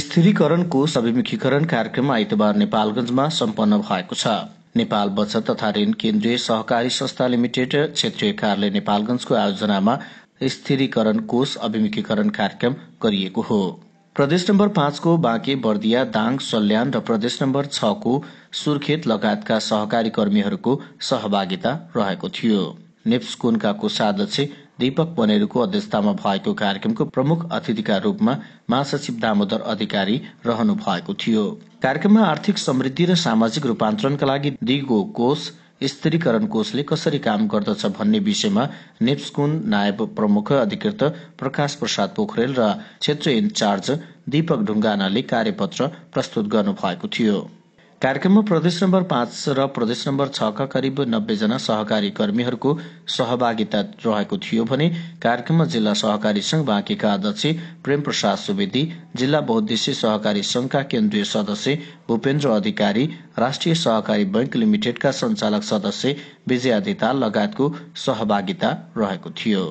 स्थिरीकरणको सविमुखीकरण कार्यक्रम आइतबार नेपालगंजमा सम्पन्न भएको छ नेपाल बचत तथा ऋण केन्द्रीय सहकारी संस्था लिमिटेड क्षेत्रीय कार्यालय नेपालगंजको आयोजनामा स्थिरीकरण कोष अभिमुखीकरण कार्यक्रम गरिएको हो प्रदेश नम्बर पाँचको बाँके बर्दिया दाङ सल्यान र प्रदेश नम्बर छको सुर्खेत लगायतका सहकारी कर्मीहरूको सहभागिता रहेको थियो नेप्सकोनका कोषाध्यक्ष दीपक पनेरूको अध्यक्षतामा भएको कार्यक्रमको प्रमुख अतिथिका रूपमा महासचिव दामोदर अधिकारी रहनु भएको थियो कार्यक्रममा आर्थिक समृद्धि र सामाजिक रूपान्तरणका लागि दिगो कोष स्त्रीकरण कोषले कसरी काम गर्दछ भन्ने विषयमा नेप्सकुन नायब प्रमुख अधिकृत प्रकाश प्रसाद पोखरेल र क्षेत्र इन्चार्ज दीपक ढुङ्गानाले कार्यपत्र प्रस्तुत गर्नु भएको थियो कार्यक्रममा प्रदेश नम्बर पाँच र प्रदेश नम्बर छका करिब नब्बेजना सहकारी कर्मीहरूको सहभागिता रहेको थियो भने कार्यक्रममा जिल्ला सहकारी संघ बाँकीका अध्यक्ष प्रेम प्रसाद सुवेदी जिल्ला बहुद्देश्य सहकारी संघका केन्द्रीय सदस्य भूपेन्द्र अधिकारी राष्ट्रिय सहकारी बैंक लिमिटेडका सञ्चालक सदस्य विजय अधिताल लगायतको सहभागिता रहेको थियो